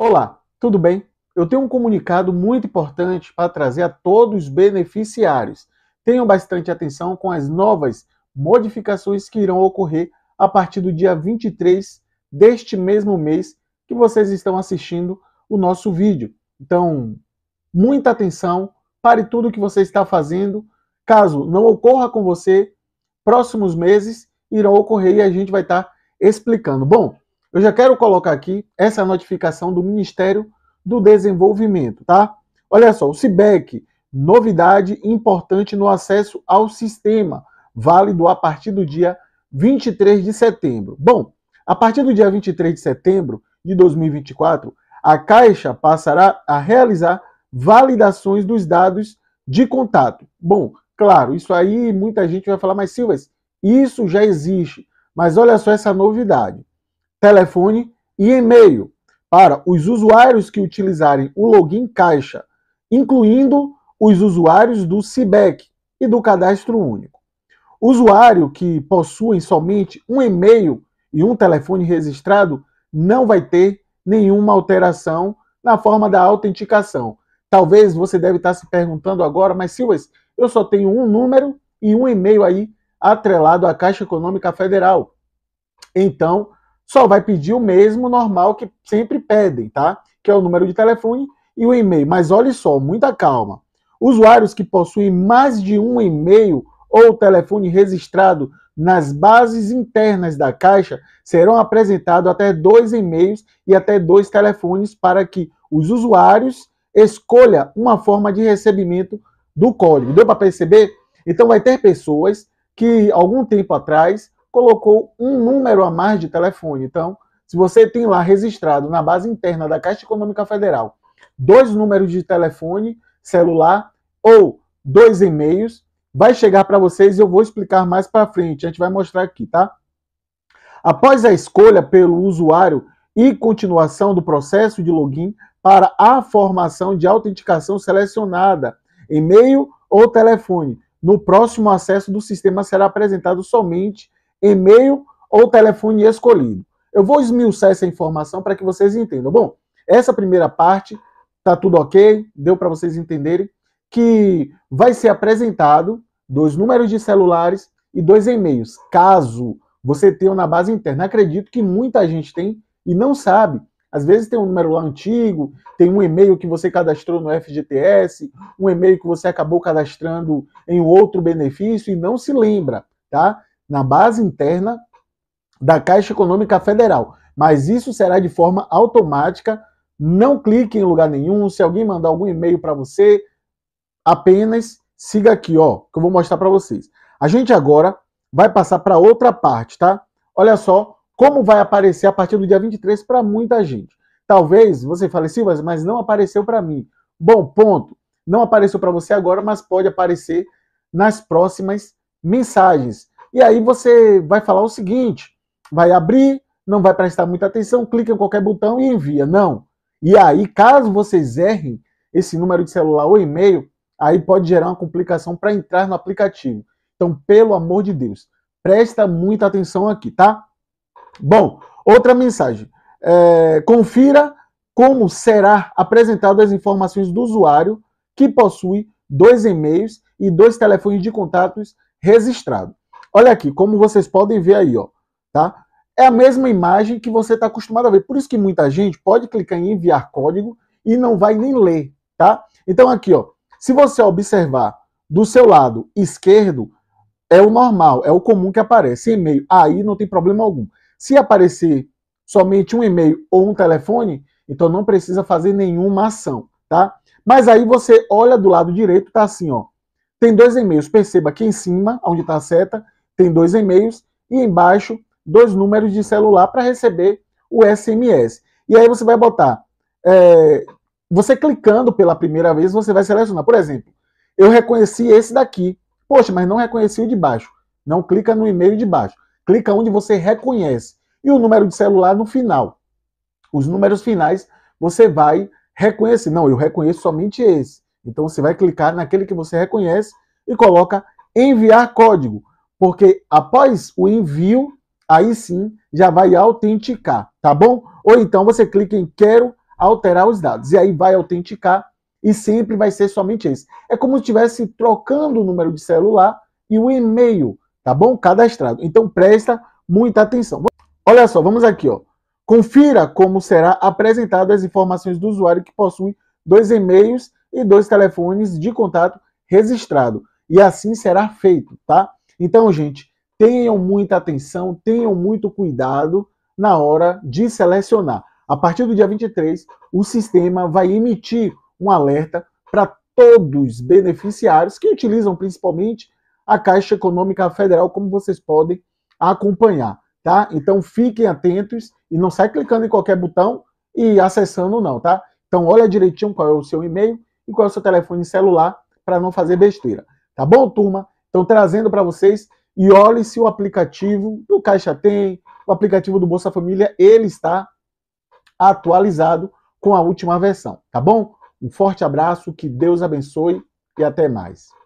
Olá, tudo bem? Eu tenho um comunicado muito importante para trazer a todos os beneficiários. Tenham bastante atenção com as novas modificações que irão ocorrer a partir do dia 23 deste mesmo mês que vocês estão assistindo o nosso vídeo. Então, muita atenção, pare tudo o que você está fazendo. Caso não ocorra com você, próximos meses irão ocorrer e a gente vai estar explicando. Bom, eu já quero colocar aqui essa notificação do Ministério do Desenvolvimento, tá? Olha só, o CIBEC, novidade importante no acesso ao sistema, válido a partir do dia 23 de setembro. Bom, a partir do dia 23 de setembro de 2024, a Caixa passará a realizar validações dos dados de contato. Bom, claro, isso aí muita gente vai falar, mas Silvas, isso já existe. Mas olha só essa novidade telefone e e-mail para os usuários que utilizarem o login caixa, incluindo os usuários do CIBEC e do Cadastro Único. Usuário que possuem somente um e-mail e um telefone registrado não vai ter nenhuma alteração na forma da autenticação. Talvez você deve estar se perguntando agora, mas Silvas, eu só tenho um número e um e-mail aí atrelado à Caixa Econômica Federal. Então, só vai pedir o mesmo normal que sempre pedem, tá? Que é o número de telefone e o e-mail. Mas olhe só, muita calma. Usuários que possuem mais de um e-mail ou telefone registrado nas bases internas da Caixa serão apresentados até dois e-mails e até dois telefones para que os usuários escolham uma forma de recebimento do código. Deu para perceber? Então vai ter pessoas que algum tempo atrás colocou um número a mais de telefone. Então, se você tem lá registrado na base interna da Caixa Econômica Federal dois números de telefone celular ou dois e-mails, vai chegar para vocês e eu vou explicar mais para frente. A gente vai mostrar aqui, tá? Após a escolha pelo usuário e continuação do processo de login para a formação de autenticação selecionada, e-mail ou telefone, no próximo acesso do sistema será apresentado somente e-mail ou telefone escolhido. Eu vou esmiuçar essa informação para que vocês entendam. Bom, essa primeira parte tá tudo ok, deu para vocês entenderem que vai ser apresentado dois números de celulares e dois e-mails, caso você tenha na base interna. Acredito que muita gente tem e não sabe. Às vezes tem um número lá antigo, tem um e-mail que você cadastrou no FGTS, um e-mail que você acabou cadastrando em outro benefício e não se lembra, tá? na base interna da Caixa Econômica Federal. Mas isso será de forma automática. Não clique em lugar nenhum. Se alguém mandar algum e-mail para você, apenas siga aqui, ó, que eu vou mostrar para vocês. A gente agora vai passar para outra parte, tá? Olha só como vai aparecer a partir do dia 23 para muita gente. Talvez você fale, mas mas não apareceu para mim. Bom, ponto. Não apareceu para você agora, mas pode aparecer nas próximas mensagens. E aí você vai falar o seguinte: vai abrir, não vai prestar muita atenção, clica em qualquer botão e envia. Não. E aí, caso vocês errem esse número de celular ou e-mail, aí pode gerar uma complicação para entrar no aplicativo. Então, pelo amor de Deus, presta muita atenção aqui, tá? Bom, outra mensagem. É, confira como será apresentadas as informações do usuário que possui dois e-mails e dois telefones de contatos registrados. Olha aqui, como vocês podem ver aí, ó, tá? É a mesma imagem que você está acostumado a ver. Por isso que muita gente pode clicar em enviar código e não vai nem ler, tá? Então aqui, ó, se você observar do seu lado esquerdo, é o normal, é o comum que aparece. E-mail, aí não tem problema algum. Se aparecer somente um e-mail ou um telefone, então não precisa fazer nenhuma ação, tá? Mas aí você olha do lado direito, tá assim, ó. Tem dois e-mails, perceba aqui em cima, onde está a seta, tem dois e-mails e embaixo dois números de celular para receber o SMS. E aí você vai botar, é, você clicando pela primeira vez, você vai selecionar. Por exemplo, eu reconheci esse daqui. Poxa, mas não reconheci o de baixo. Não clica no e-mail de baixo. Clica onde você reconhece. E o número de celular no final. Os números finais você vai reconhecer. Não, eu reconheço somente esse. Então você vai clicar naquele que você reconhece e coloca enviar código porque após o envio, aí sim já vai autenticar, tá bom? Ou então você clica em quero alterar os dados, e aí vai autenticar e sempre vai ser somente esse. É como se estivesse trocando o número de celular e o e-mail, tá bom? Cadastrado. Então presta muita atenção. Olha só, vamos aqui, ó. Confira como será apresentado as informações do usuário que possui dois e-mails e dois telefones de contato registrado. E assim será feito, tá? Então, gente, tenham muita atenção, tenham muito cuidado na hora de selecionar. A partir do dia 23, o sistema vai emitir um alerta para todos os beneficiários que utilizam principalmente a Caixa Econômica Federal, como vocês podem acompanhar, tá? Então fiquem atentos e não sai clicando em qualquer botão e acessando não, tá? Então olha direitinho qual é o seu e-mail e qual é o seu telefone celular para não fazer besteira, tá bom, turma? Então, trazendo para vocês, e olhe se o aplicativo do Caixa Tem, o aplicativo do Bolsa Família, ele está atualizado com a última versão, tá bom? Um forte abraço, que Deus abençoe e até mais.